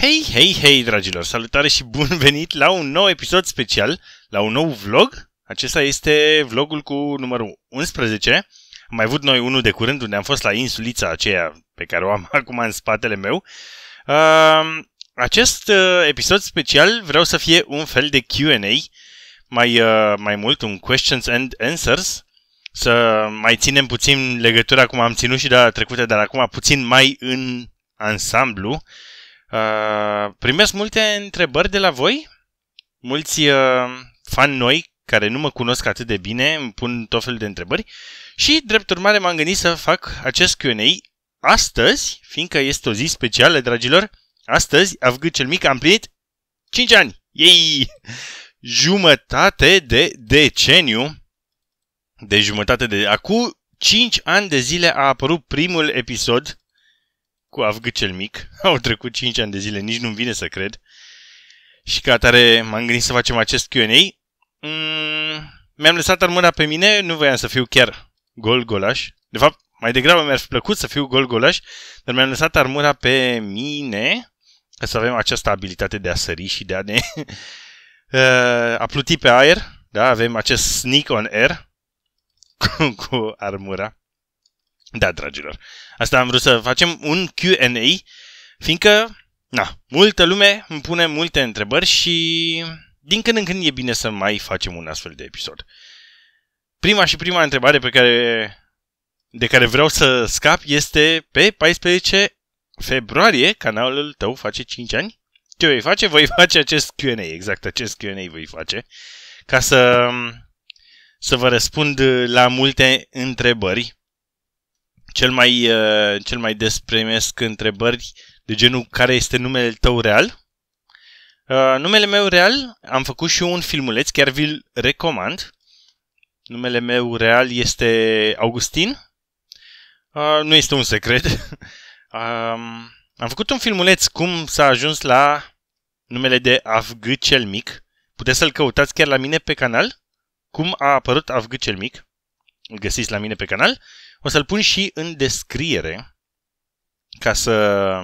Hei, hei, hei, dragilor! Salutare și bun venit la un nou episod special, la un nou vlog. Acesta este vlogul cu numărul 11. Am mai avut noi unul de curând unde am fost la insulița aceea pe care o am acum în spatele meu. Acest uh, episod special vreau să fie un fel de Q&A, mai, uh, mai mult un questions and answers, să mai ținem puțin legătura cum am ținut și de la trecută, dar acum puțin mai în ansamblu. Uh, Uh, primesc multe întrebări de la voi, mulți uh, fani noi care nu mă cunosc atât de bine, îmi pun tot felul de întrebări și, drept urmare, m-am gândit să fac acest Q&A astăzi, fiindcă este o zi specială, dragilor. Astăzi, Avgât cel mic am plinit 5 ani! Ei! Jumătate de deceniu, de jumătate de... Acum 5 ani de zile a apărut primul episod cu Avg cel mic. Au trecut 5 ani de zile, nici nu-mi vine să cred. Și ca atare m-am gândit să facem acest Q&A. Mm, mi-am lăsat armura pe mine, nu voiam să fiu chiar gol-golaș. De fapt, mai degrabă mi-ar fi plăcut să fiu gol-golaș, dar mi-am lăsat armura pe mine ca să avem această abilitate de a sări și de a ne uh, a pluti pe aer. Da, avem acest sneak on air cu, cu armura. Da, dragilor. Asta am vrut să facem un Q&A, fiindcă, na, multă lume îmi pune multe întrebări și din când în când e bine să mai facem un astfel de episod. Prima și prima întrebare pe care, de care vreau să scap este pe 14 februarie canalul tău face 5 ani. Ce voi face? Voi face acest Q&A, exact acest Q&A voi face, ca să, să vă răspund la multe întrebări cel mai, uh, cel mai des primesc întrebări de genul care este numele tău real. Uh, numele meu real, am făcut și eu un filmuleț, chiar vi-l recomand. Numele meu real este Augustin. Uh, nu este un secret. uh, am făcut un filmuleț cum s-a ajuns la numele de Avg cel mic. Puteți să-l căutați chiar la mine pe canal. Cum a apărut Avg cel mic. Îl găsiți la mine pe canal. O să-l pun și în descriere ca să,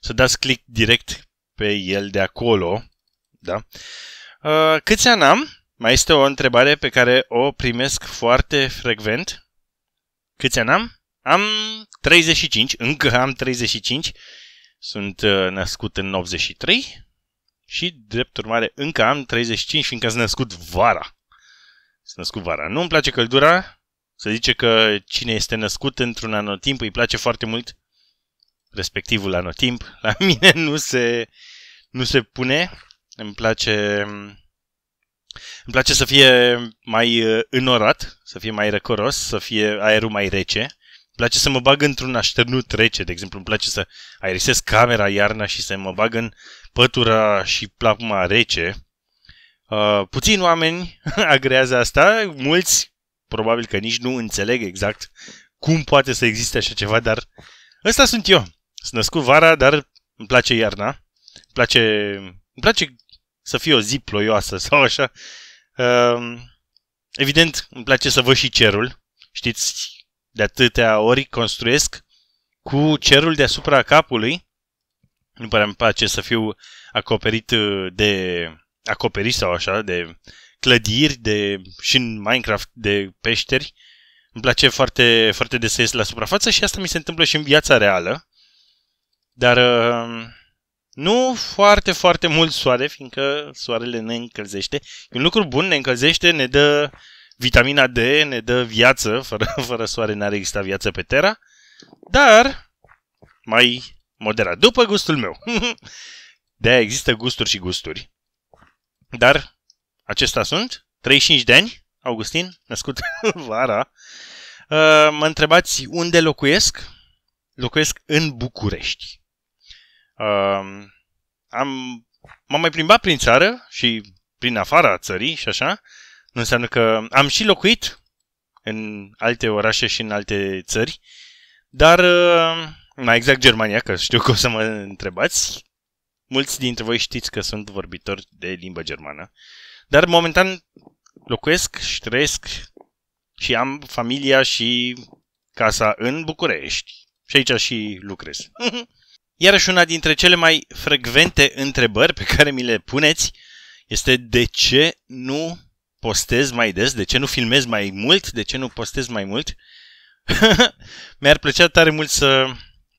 să dați click direct pe el de acolo. Da? Uh, câți ani am? Mai este o întrebare pe care o primesc foarte frecvent. Câți ani am? Am 35, încă am 35. Sunt uh, născut în 83 și, drept urmare, încă am 35, fiindcă sunt născut vara. Sunt născut vara. Nu-mi place căldura, se zice că cine este născut într-un anotimp îi place foarte mult respectivul anotimp. La mine nu se, nu se pune. Îmi place, îmi place să fie mai uh, înorat, să fie mai răcoros, să fie aerul mai rece. Îmi place să mă bag într-un așternut rece, de exemplu. Îmi place să aerisesc camera iarna și să mă bag în pătura și plapma rece. Uh, puțini oameni agrează asta, mulți probabil că nici nu înțeleg exact cum poate să existe așa ceva, dar ăsta sunt eu. Sunt născut vara, dar îmi place iarna. Îmi place, îmi place să fie o zi ploioasă sau așa. Ehm, evident, îmi place să văd și cerul. Știți, de atâtea ori construiesc cu cerul deasupra capului. Nu prea îmi place să fiu acoperit eh, de acoperiș sau așa, de clădiri de, și în Minecraft de peșteri. Îmi place foarte, foarte des să ies la suprafață și asta mi se întâmplă și în viața reală. Dar uh, nu foarte, foarte mult soare, fiindcă soarele ne încălzește. E un lucru bun, ne încălzește, ne dă vitamina D, ne dă viață. Fără, fără soare n-ar exista viață pe Terra. Dar mai moderat, după gustul meu. de există gusturi și gusturi. Dar Acestea sunt 35 de ani, Augustin, născut vara. Uh, mă întrebați unde locuiesc? Locuiesc în București. Uh, am, m-am mai plimbat prin țară și prin afara țării și așa. Nu înseamnă că am și locuit în alte orașe și în alte țări, dar uh, mai exact Germania, că știu că o să mă întrebați. Mulți dintre voi știți că sunt vorbitori de limbă germană. Uh, dar momentan locuiesc și trăiesc și am familia și casa în București. Și aici și lucrez. Iarăși una dintre cele mai frecvente întrebări pe care mi le puneți este de ce nu postez mai des, de ce nu filmez mai mult, de ce nu postez mai mult. Mi-ar plăcea tare mult să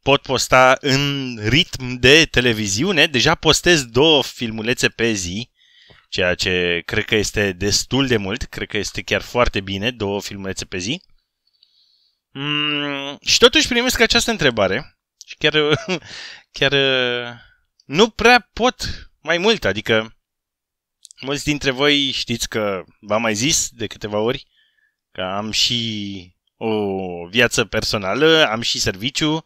pot posta în ritm de televiziune. Deja postez două filmulețe pe zi ceea ce cred că este destul de mult, cred că este chiar foarte bine, două filmulețe pe zi. Mm, și totuși primesc această întrebare și chiar, chiar uh, nu prea pot mai mult, adică mulți dintre voi știți că v-am mai zis de câteva ori că am și o viață personală, am și serviciu,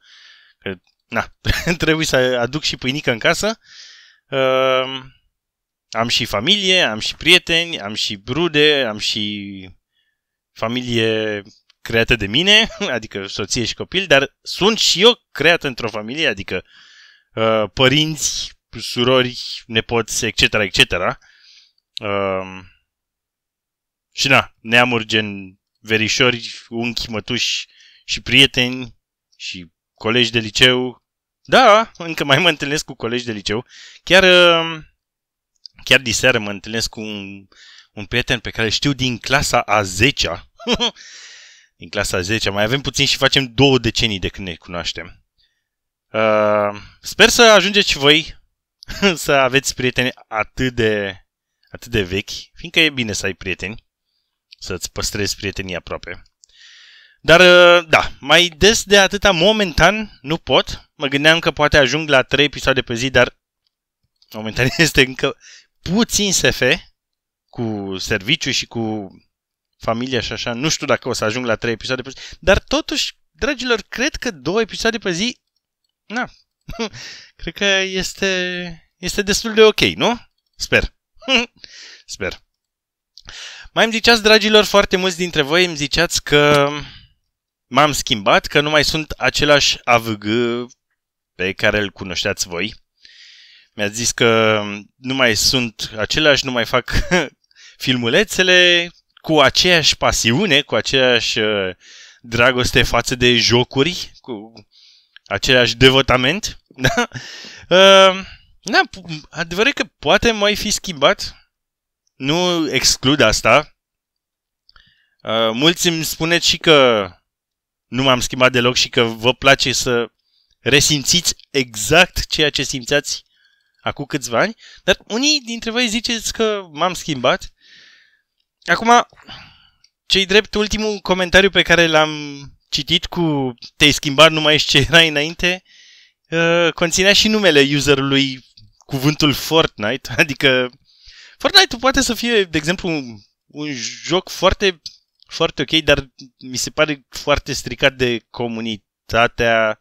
că na, trebuie să aduc și pâinică în casă. Uh, am și familie, am și prieteni, am și brude, am și familie creată de mine, adică soție și copil, dar sunt și eu creat într-o familie, adică uh, părinți, surori, nepoți, etc., etc. Uh, și na, neamuri gen verișori, unchi, mătuși și prieteni și colegi de liceu. Da, încă mai mă întâlnesc cu colegi de liceu. Chiar uh, chiar seară mă întâlnesc cu un, un prieten pe care știu din clasa a 10-a. din clasa a 10 mai avem puțin și facem două decenii de când ne cunoaștem. Uh, sper să ajungeți și voi să aveți prieteni atât de, atât de vechi, fiindcă e bine să ai prieteni, să-ți păstrezi prietenii aproape. Dar, uh, da, mai des de atâta momentan nu pot. Mă gândeam că poate ajung la 3 episoade pe zi, dar momentan este încă puțin SF cu serviciu și cu familia și așa. Nu știu dacă o să ajung la trei episoade pe zi. Dar totuși, dragilor, cred că două episoade pe zi, na, cred că este, este destul de ok, nu? Sper. Sper. Mai îmi ziceați, dragilor, foarte mulți dintre voi îmi ziceați că m-am schimbat, că nu mai sunt același AVG pe care îl cunoșteați voi. Mi-a zis că nu mai sunt aceleași, nu mai fac filmulețele cu aceeași pasiune, cu aceeași uh, dragoste față de jocuri, cu aceeași devotament. Da? Uh, da, adevărat că poate mai fi schimbat. Nu exclud asta. Uh, mulți îmi spuneți și că nu m-am schimbat deloc și că vă place să resimțiți exact ceea ce simțeați acum câțiva ani, dar unii dintre voi ziceți că m-am schimbat. Acum, cei drept, ultimul comentariu pe care l-am citit cu te-ai schimbat, nu mai ești ce erai înainte, uh, conținea și numele userului cuvântul Fortnite, adică Fortnite poate să fie, de exemplu, un, un joc foarte, foarte ok, dar mi se pare foarte stricat de comunitatea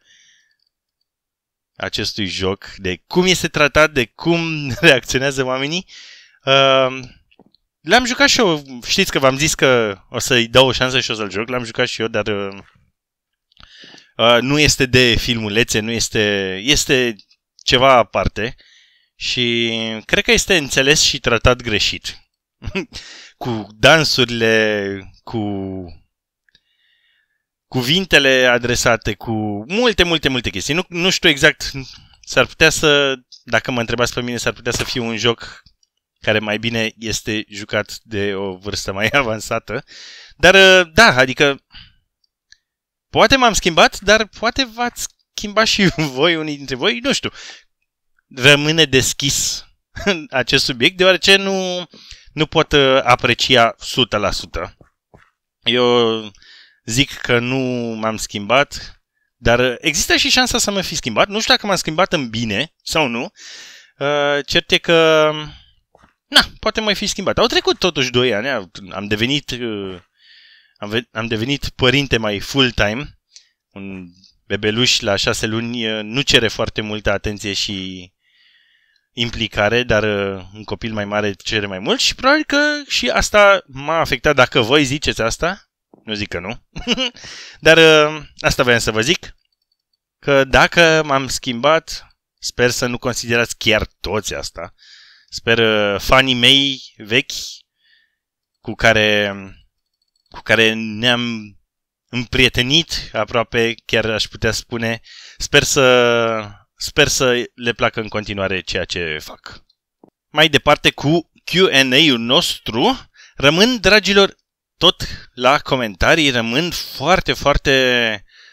acestui joc, de cum este tratat, de cum reacționează oamenii. Uh, l-am jucat și eu, știți că v-am zis că o să-i dau o șansă și o să-l joc, l-am jucat și eu, dar uh, nu este de filmulețe, nu este, este ceva aparte și cred că este înțeles și tratat greșit. cu dansurile, cu cuvintele adresate, cu multe, multe, multe chestii. Nu, nu știu exact, s-ar putea să, dacă mă întrebați pe mine, s-ar putea să fie un joc care mai bine este jucat de o vârstă mai avansată. Dar ă, da, adică poate m-am schimbat, dar poate v-ați schimbat și voi, unii dintre voi, nu știu. Rămâne deschis acest subiect, deoarece nu, nu pot ă, aprecia 100%. Eu zic că nu m-am schimbat, dar există și șansa să mă fi schimbat. Nu știu dacă m-am schimbat în bine sau nu. Uh, cert e că... Na, poate mai fi schimbat. Au trecut totuși 2 ani, am devenit, uh, am, am devenit părinte mai full-time. Un bebeluș la 6 luni uh, nu cere foarte multă atenție și implicare, dar un copil mai mare cere mai mult și probabil că și asta m-a afectat, dacă voi ziceți asta, nu zic că nu. Dar uh, asta vreau să vă zic, că dacă m-am schimbat, sper să nu considerați chiar toți asta. Sper uh, fanii mei vechi cu care, cu care ne-am împrietenit, aproape chiar aș putea spune. Sper să, sper să le placă în continuare ceea ce fac. Mai departe cu Q&A-ul nostru, rămân, dragilor, tot la comentarii rămân foarte, foarte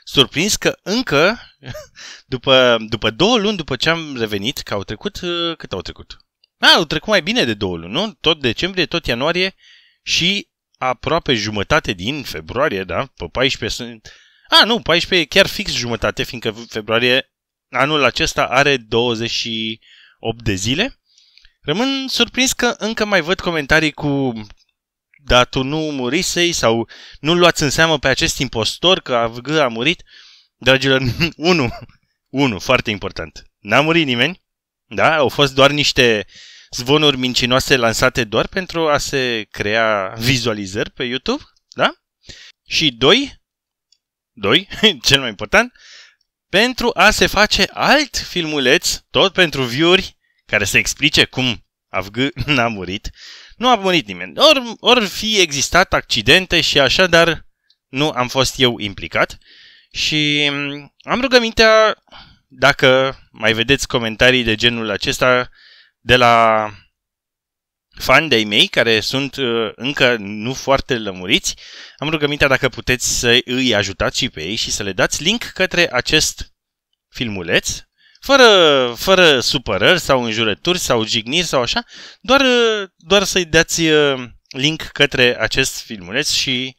surprins că încă, după, după două luni după ce am revenit, că au trecut, uh, cât au trecut? A, au trecut mai bine de două luni, nu? Tot decembrie, tot ianuarie și aproape jumătate din februarie, da? Pe 14 sunt... A, nu, 14 e chiar fix jumătate, fiindcă februarie anul acesta are 28 de zile. Rămân surprins că încă mai văd comentarii cu dar tu nu murisei sau nu luați în seamă pe acest impostor că AVG a murit? Dragilor, unu, unu, foarte important. N-a murit nimeni, da? Au fost doar niște zvonuri mincinoase lansate doar pentru a se crea vizualizări pe YouTube, da? Și doi, doi, cel mai important, pentru a se face alt filmuleț, tot pentru viuri care să explice cum Avg n-a murit, nu a murit nimeni. Ori or fi existat accidente și așa, dar nu am fost eu implicat. Și mm, am rugămintea, dacă mai vedeți comentarii de genul acesta de la fani de mei care sunt uh, încă nu foarte lămuriți, am rugămintea dacă puteți să îi ajutați și pe ei și să le dați link către acest filmuleț fără, fără supărări sau înjurături sau jigniri sau așa, doar, doar să-i dați uh, link către acest filmuleț și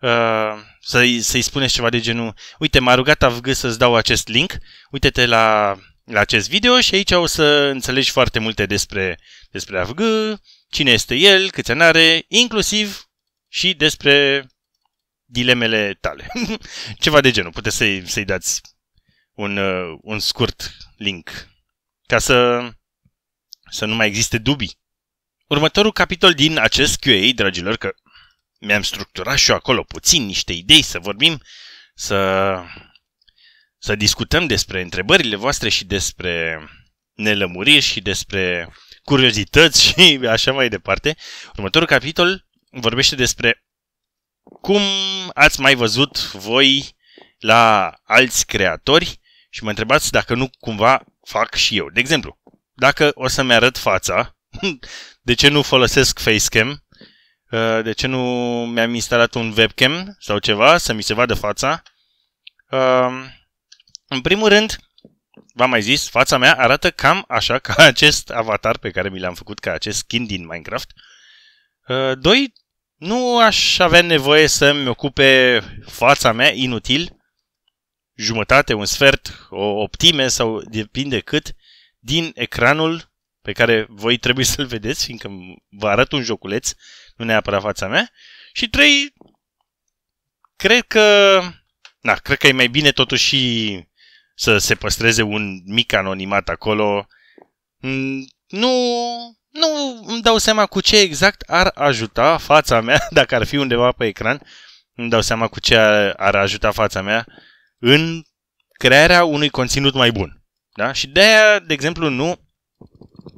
uh, să-i, să-i spuneți ceva de genul Uite, m-a rugat AVG să-ți dau acest link, uite-te la, la acest video și aici o să înțelegi foarte multe despre, despre AVG, cine este el, câți ani are, inclusiv și despre dilemele tale. Ceva de genul, puteți să-i, să-i dați un, uh, un scurt link ca să, să nu mai existe dubii. Următorul capitol din acest QA, dragilor, că mi-am structurat și eu acolo puțin niște idei să vorbim, să, să discutăm despre întrebările voastre și despre nelămuriri și despre curiozități și așa mai departe. Următorul capitol vorbește despre cum ați mai văzut voi la alți creatori și mă întrebați dacă nu cumva fac și eu. De exemplu, dacă o să-mi arăt fața, de ce nu folosesc facecam, uh, de ce nu mi-am instalat un webcam sau ceva să mi se vadă fața. Um, în primul rând, v-am mai zis, fața mea arată cam așa ca acest avatar pe care mi l-am făcut ca acest skin din Minecraft. Uh, doi, nu aș avea nevoie să-mi ocupe fața mea inutil jumătate, un sfert, o optime sau depinde cât din ecranul pe care voi trebuie să-l vedeți, fiindcă vă arăt un joculeț, nu neapărat fața mea. Și trei, cred că, na, cred că e mai bine totuși să se păstreze un mic anonimat acolo. Mm, nu, nu îmi dau seama cu ce exact ar ajuta fața mea, dacă ar fi undeva pe ecran, nu îmi dau seama cu ce ar ajuta fața mea în crearea unui conținut mai bun. Da? Și de aia, de exemplu, nu,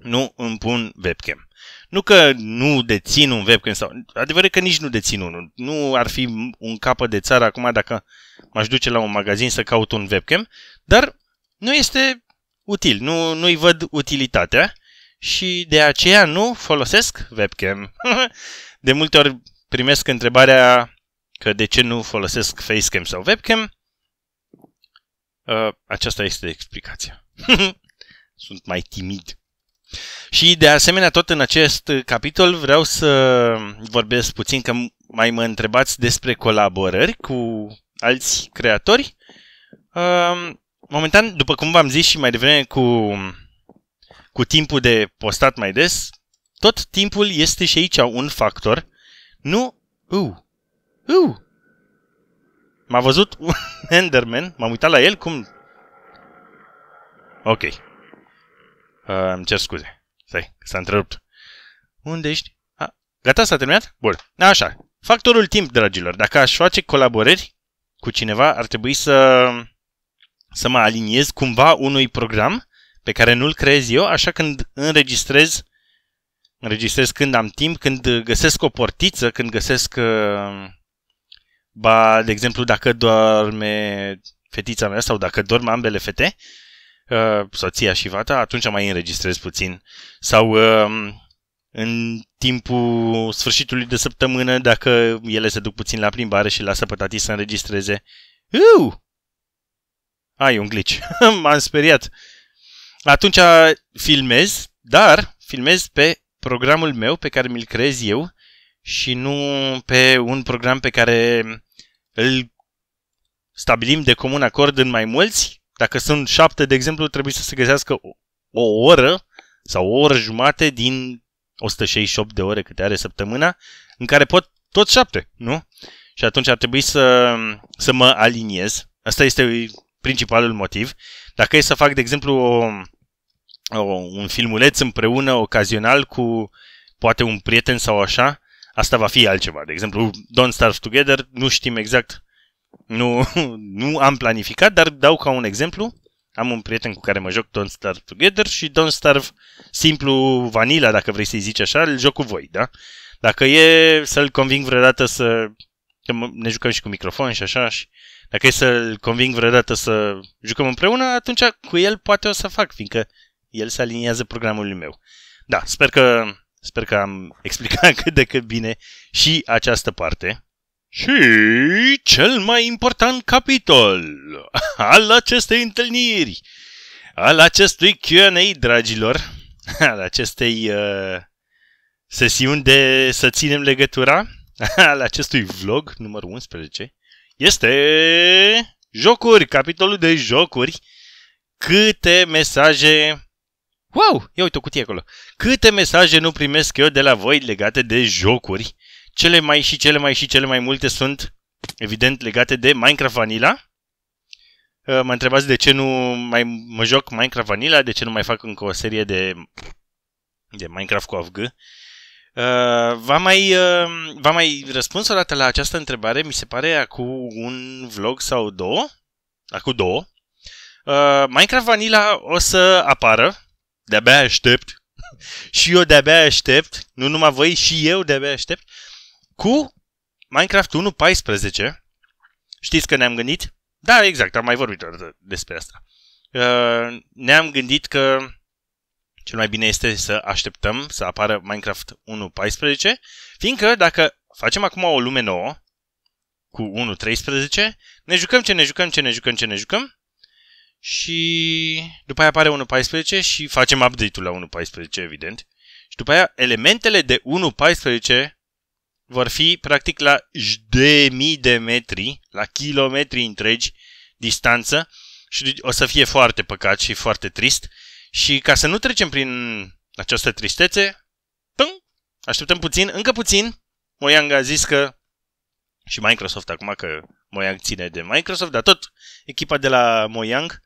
nu îmi pun webcam. Nu că nu dețin un webcam sau... Adevărul că nici nu dețin unul. Nu ar fi un capă de țară acum dacă m-aș duce la un magazin să caut un webcam, dar nu este util. Nu, nu-i văd utilitatea și de aceea nu folosesc webcam. de multe ori primesc întrebarea că de ce nu folosesc facecam sau webcam Uh, aceasta este explicația. Sunt mai timid. Și de asemenea, tot în acest capitol vreau să vorbesc puțin, că mai mă întrebați despre colaborări cu alți creatori. Uh, momentan, după cum v-am zis și mai devreme cu, cu timpul de postat mai des, tot timpul este și aici un factor. Nu, uh, uh, M-a văzut un Enderman, m-am uitat la el, cum... Ok. Uh, îmi cer scuze. Stai, s-a întrerupt. Unde ești? A, gata, s-a terminat? Bun. Așa. Factorul timp, dragilor. Dacă aș face colaborări cu cineva, ar trebui să, să mă aliniez cumva unui program pe care nu-l creez eu, așa când înregistrez înregistrez când am timp, când găsesc o portiță, când găsesc uh, Ba, de exemplu, dacă doarme fetița mea sau dacă dorm ambele fete, uh, soția și vata atunci mai înregistrez puțin. Sau um, în timpul sfârșitului de săptămână, dacă ele se duc puțin la plimbare și lasă pe tati să înregistreze. Uu! Ai un glitch. M-am speriat. Atunci filmez, dar filmez pe programul meu pe care mi-l creez eu și nu pe un program pe care îl stabilim de comun acord în mai mulți. Dacă sunt șapte, de exemplu, trebuie să se găsească o oră sau o oră jumate din 168 de ore câte are săptămâna, în care pot tot șapte, nu? Și atunci ar trebui să, să mă aliniez. Asta este principalul motiv. Dacă e să fac, de exemplu, o, o, un filmuleț împreună, ocazional, cu poate un prieten sau așa, asta va fi altceva. De exemplu, Don't Starve Together, nu știm exact, nu, nu am planificat, dar dau ca un exemplu. Am un prieten cu care mă joc Don't Starve Together și Don't Starve simplu vanila, dacă vrei să-i zici așa, îl joc cu voi, da? Dacă e să-l conving vreodată să... Că ne jucăm și cu microfon și așa și... Dacă e să-l conving vreodată să jucăm împreună, atunci cu el poate o să fac, fiindcă el se aliniază programului meu. Da, sper că Sper că am explicat cât de cât bine și această parte. Și cel mai important capitol al acestei întâlniri, al acestui Q&A, dragilor, al acestei uh, sesiuni de să ținem legătura, al acestui vlog numărul 11, este jocuri, capitolul de jocuri. Câte mesaje Wow! Ia uite o cutie acolo. Câte mesaje nu primesc eu de la voi legate de jocuri? Cele mai și cele mai și cele mai multe sunt, evident, legate de Minecraft Vanilla. Uh, mă întrebați de ce nu mai mă joc Minecraft Vanilla, de ce nu mai fac încă o serie de, de Minecraft cu AFG. Uh, v-am mai, uh, v mai răspuns o dată la această întrebare, mi se pare, acum un vlog sau două. Acum două. Uh, Minecraft Vanilla o să apară de-abia aștept, și eu de-abia aștept, nu numai voi, și eu de-abia aștept, cu Minecraft 1.14. Știți că ne-am gândit? Da, exact, am mai vorbit despre asta. Uh, ne-am gândit că cel mai bine este să așteptăm să apară Minecraft 1.14, fiindcă dacă facem acum o lume nouă, cu 1.13, ne jucăm ce ne jucăm, ce ne jucăm, ce ne jucăm, și după aia apare 1.14 și facem update-ul la 1.14, evident. Și după aia elementele de 1.14 vor fi practic la de mii de metri, la kilometri întregi distanță și deci o să fie foarte păcat și foarte trist. Și ca să nu trecem prin această tristețe, pâng, așteptăm puțin, încă puțin. Mojang a zis că și Microsoft acum că Mojang ține de Microsoft, dar tot echipa de la Mojang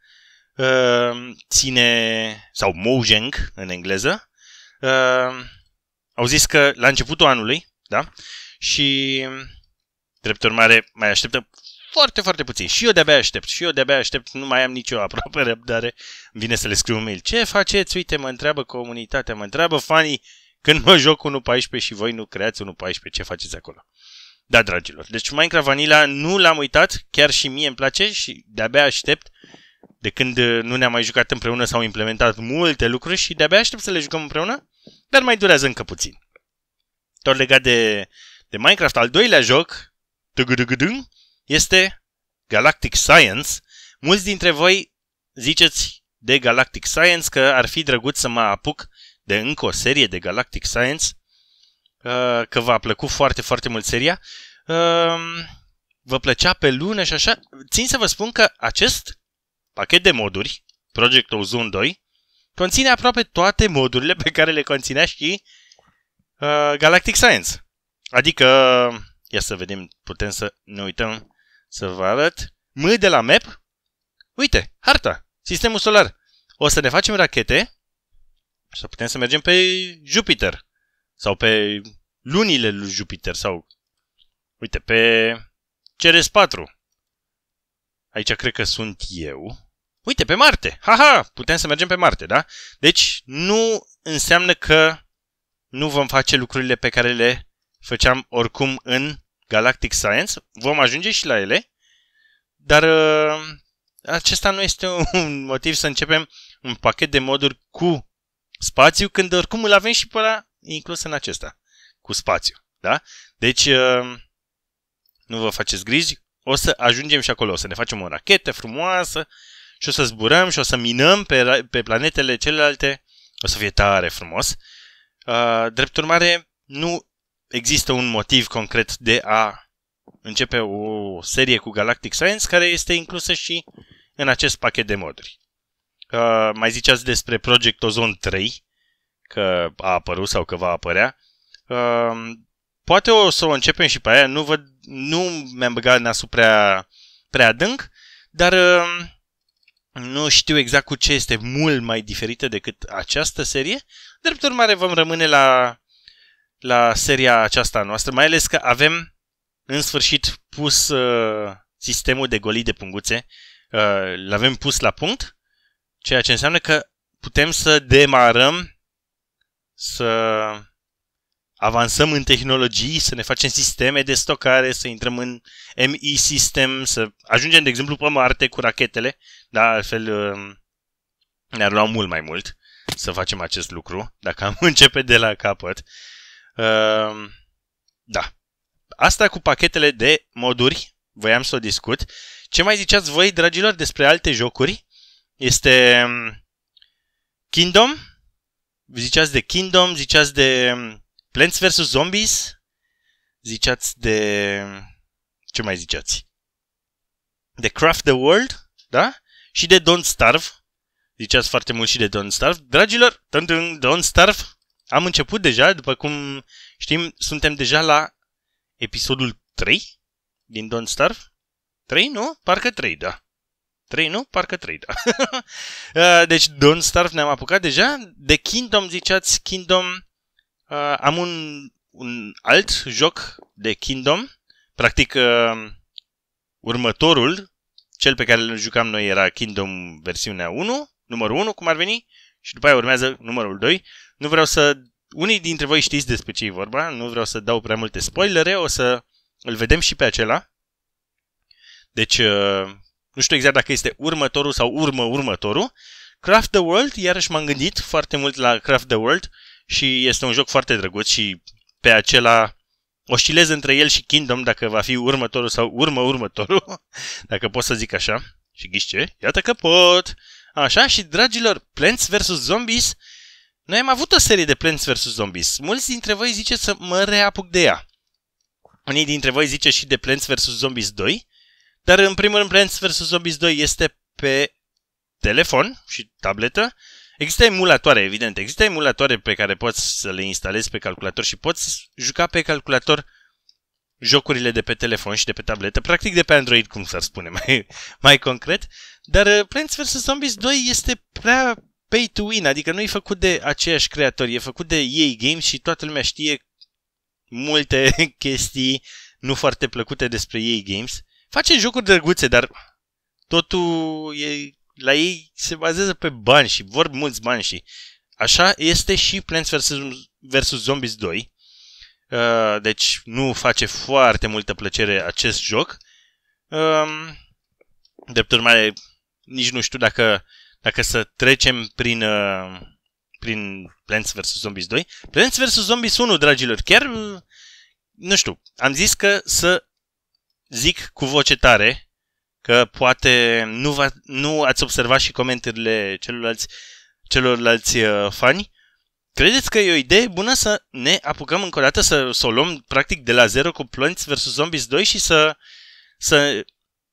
Ehm, ține, sau Mojang în engleză, ehm, au zis că la începutul anului, da? Și, drept urmare, mai așteptă foarte, foarte puțin. Și eu de-abia aștept, și eu de-abia aștept, nu mai am nicio aproape răbdare. Vine să le scriu un mail. Ce faceți? Uite, mă întreabă comunitatea, mă întreabă fanii când mă joc 1.14 și voi nu creați 1.14, ce faceți acolo? Da, dragilor, deci Minecraft Vanilla nu l-am uitat, chiar și mie îmi place și de-abia aștept de când uh, nu ne-am mai jucat împreună s-au implementat multe lucruri și de-abia aștept să le jucăm împreună, dar mai durează încă puțin. Tot legat de, de Minecraft, al doilea joc este Galactic Science. Mulți dintre voi ziceți de Galactic Science că ar fi drăguț să mă apuc de încă o serie de Galactic Science, uh, că v-a plăcut foarte, foarte mult seria. Uh, vă plăcea pe lună și așa. Țin să vă spun că acest pachet de moduri, Project Ozone 2, conține aproape toate modurile pe care le conținea și uh, Galactic Science. Adică, ia să vedem, putem să ne uităm să vă arăt. M de la map, uite, harta, sistemul solar. O să ne facem rachete să putem să mergem pe Jupiter sau pe lunile lui Jupiter sau, uite, pe Ceres 4. Aici cred că sunt eu uite, pe Marte, haha, putem să mergem pe Marte, da? Deci nu înseamnă că nu vom face lucrurile pe care le făceam oricum în Galactic Science, vom ajunge și la ele, dar uh, acesta nu este un motiv să începem un pachet de moduri cu spațiu, când oricum îl avem și pe la inclus în acesta, cu spațiu. Da? Deci, uh, nu vă faceți griji, o să ajungem și acolo, o să ne facem o rachetă frumoasă, și o să zburăm și o să minăm pe, pe planetele celelalte. O să fie tare frumos. Uh, drept urmare, nu există un motiv concret de a începe o serie cu Galactic Science care este inclusă și în acest pachet de moduri. Uh, mai ziceați despre Project Ozone 3, că a apărut sau că va apărea. Uh, poate o să o începem și pe aia, nu, văd, nu mi-am băgat în prea, prea adânc, dar uh, nu știu exact cu ce este mult mai diferită decât această serie. Drept urmare, vom rămâne la, la seria aceasta noastră, mai ales că avem în sfârșit pus uh, sistemul de golii de punguțe, uh, l-avem pus la punct, ceea ce înseamnă că putem să demarăm să avansăm în tehnologii, să ne facem sisteme de stocare, să intrăm în MI system, să ajungem, de exemplu, pe Marte cu rachetele, da, altfel um, ne-ar lua mult mai mult să facem acest lucru, dacă am începe de la capăt. Um, da. Asta cu pachetele de moduri, voiam să o discut. Ce mai ziceați voi, dragilor, despre alte jocuri? Este um, Kingdom, ziceați de Kingdom, ziceați de Plants vs. Zombies? Ziceați de... Ce mai ziceați? De Craft the World, da? Și de Don't Starve. Ziceați foarte mult și de Don't Starve. Dragilor, Don't Starve, am început deja, după cum știm, suntem deja la episodul 3 din Don't Starve. 3, nu? Parcă 3, da. 3, nu? Parcă 3, da. Uh, deci Don't Starve ne-am apucat deja. De Kingdom ziceați Kingdom Uh, am un, un alt joc de Kingdom. Practic, uh, următorul, cel pe care îl jucam noi era Kingdom versiunea 1, numărul 1, cum ar veni, și după aia urmează numărul 2. Nu vreau să... Unii dintre voi știți despre ce e vorba, nu vreau să dau prea multe spoilere, o să îl vedem și pe acela. Deci, uh, nu știu exact dacă este următorul sau urmă următorul. Craft the World, iarăși m-am gândit foarte mult la Craft the World. Uh, și este un joc foarte drăguț și pe acela oscilez între el și Kingdom dacă va fi următorul sau urmă următorul, dacă pot să zic așa. Și ghiși ce? Iată că pot! Așa și, dragilor, Plants vs. Zombies, noi am avut o serie de Plants vs. Zombies. Mulți dintre voi zice să mă reapuc de ea. Unii dintre voi zice și de Plants vs. Zombies 2, dar în primul rând Plants vs. Zombies 2 este pe telefon și tabletă Există emulatoare, evident. Există emulatoare pe care poți să le instalezi pe calculator și poți juca pe calculator jocurile de pe telefon și de pe tabletă, practic de pe Android, cum s-ar spune mai, mai concret. Dar uh, Plants vs. Zombies 2 este prea pay to win, adică nu e făcut de aceiași creatori, e făcut de EA Games și toată lumea știe multe chestii nu foarte plăcute despre EA Games. Face jocuri drăguțe, dar totul e la ei se bazează pe bani și vor mulți bani și așa este și Plants vs. vs. Zombies 2. Uh, deci nu face foarte multă plăcere acest joc. Uh, drept urmare, nici nu știu dacă, dacă să trecem prin, uh, prin Plants vs. Zombies 2. Plants vs. Zombies 1, dragilor, chiar, uh, nu știu, am zis că să zic cu voce tare că poate nu, va, nu ați observat și comentariile celorlalți, celorlalți uh, fani. Credeți că e o idee bună să ne apucăm încă o dată, să, să o luăm practic de la zero cu Plants vs. Zombies 2 și să, să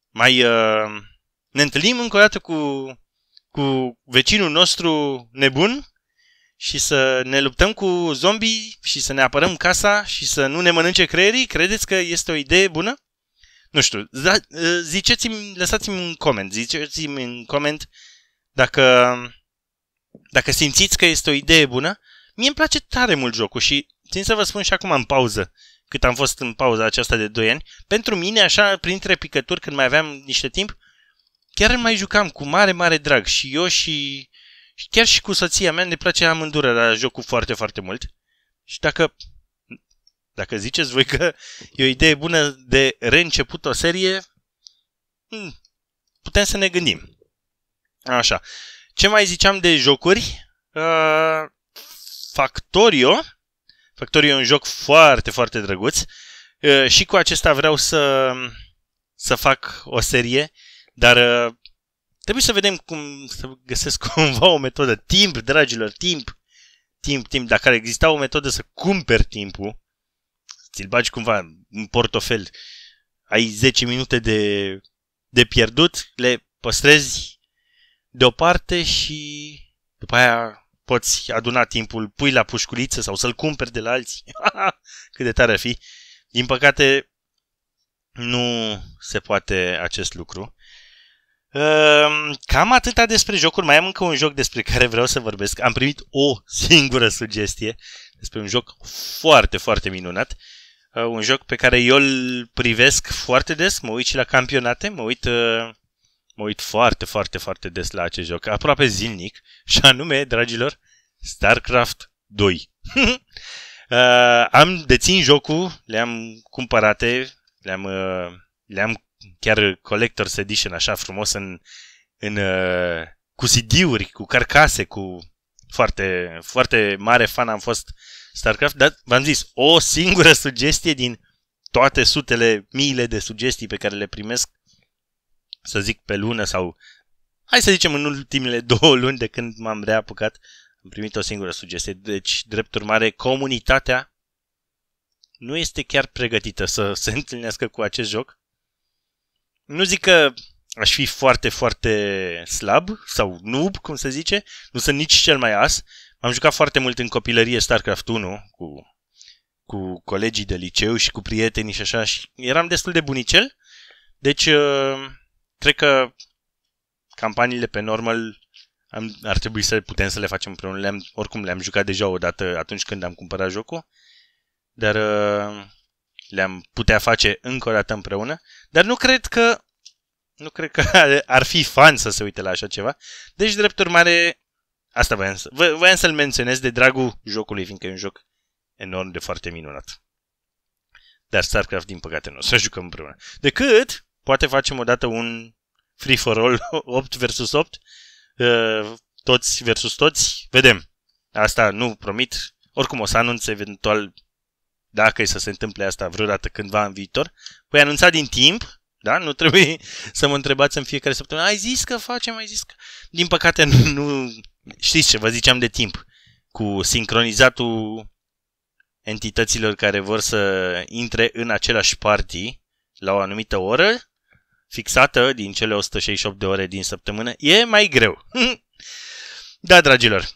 mai uh, ne întâlnim încă o dată cu, cu vecinul nostru nebun și să ne luptăm cu zombii și să ne apărăm casa și să nu ne mănânce creierii? Credeți că este o idee bună? Nu știu, da- ziceți-mi, lăsați-mi un coment, ziceți-mi un coment dacă, dacă simțiți că este o idee bună. Mie îmi place tare mult jocul și țin să vă spun și acum în pauză, cât am fost în pauza aceasta de 2 ani, pentru mine, așa, printre picături, când mai aveam niște timp, chiar mai jucam cu mare, mare drag și eu și, și chiar și cu soția mea ne place amândură la jocul foarte, foarte mult. Și dacă dacă ziceți voi că e o idee bună de reînceput o serie, hmm, putem să ne gândim. Așa. Ce mai ziceam de jocuri? Uh, Factorio. Factorio e un joc foarte, foarte drăguț. Uh, și cu acesta vreau să, să fac o serie, dar uh, trebuie să vedem cum să găsesc cumva o metodă. Timp, dragilor, timp. Timp, timp. Dacă ar exista o metodă să cumperi timpul, ți-l bagi cumva în portofel, ai 10 minute de, de pierdut, le păstrezi deoparte și după aia poți aduna timpul, pui la pușculiță sau să-l cumperi de la alții. Cât de tare ar fi. Din păcate, nu se poate acest lucru. Ehm, cam atâta despre jocuri. Mai am încă un joc despre care vreau să vorbesc. Am primit o singură sugestie despre un joc foarte, foarte minunat. Uh, Uh, un joc pe care eu îl privesc foarte des, mă uit și la campionate, mă uit, uh, mă uit foarte, foarte, foarte des la acest joc, aproape zilnic, și anume, dragilor, StarCraft 2. Uh, am dețin jocul, le-am cumpărate, le-am, uh, le-am chiar collector's edition așa frumos în, în uh, cu CD-uri, cu carcase, cu foarte, foarte mare fan am fost StarCraft, dar v-am zis, o singură sugestie din toate sutele, miile de sugestii pe care le primesc, să zic pe lună sau, hai să zicem, în ultimele două luni de când m-am reapucat, am primit o singură sugestie. Deci, drept urmare, comunitatea nu este chiar pregătită să se întâlnească cu acest joc. Nu zic că aș fi foarte, foarte slab sau noob, cum se zice. Nu sunt nici cel mai as. Am jucat foarte mult în copilărie StarCraft 1 cu, cu colegii de liceu și cu prietenii și așa și eram destul de bunicel. Deci, uh, cred că campaniile pe normal am, ar trebui să putem să le facem împreună. Le-am, oricum le-am jucat deja o dată atunci când am cumpărat jocul, dar uh, le-am putea face încă o dată împreună. Dar nu cred că nu cred că ar fi fan să se uite la așa ceva. Deci, drept urmare, asta voiam, să, voiam să-l menționez de dragul jocului, fiindcă e un joc enorm de foarte minunat. Dar StarCraft, din păcate, nu o să jucăm împreună. Decât, poate facem odată un free for all 8 versus 8, uh, toți versus toți, vedem. Asta nu promit, oricum o să anunț eventual dacă e să se întâmple asta vreodată cândva în viitor. Voi anunța din timp da? Nu trebuie să mă întrebați în fiecare săptămână. Ai zis că facem, ai zis că... Din păcate, nu, nu... Știți ce vă ziceam de timp? Cu sincronizatul entităților care vor să intre în același party la o anumită oră fixată din cele 168 de ore din săptămână, e mai greu. da, dragilor,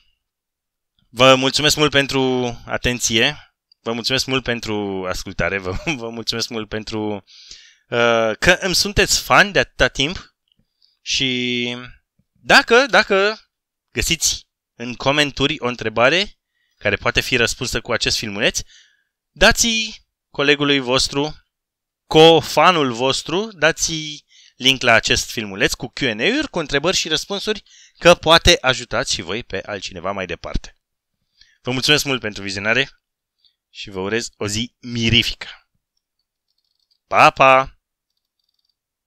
vă mulțumesc mult pentru atenție, vă mulțumesc mult pentru ascultare, vă, vă mulțumesc mult pentru uh, Uh, că îmi sunteți fani de atâta timp și dacă, dacă găsiți în comenturi o întrebare care poate fi răspunsă cu acest filmuleț, dați colegului vostru, co-fanul vostru, dați link la acest filmuleț cu Q&A-uri, cu întrebări și răspunsuri, că poate ajutați și voi pe altcineva mai departe. Vă mulțumesc mult pentru vizionare și vă urez o zi mirifică. Pa, pa!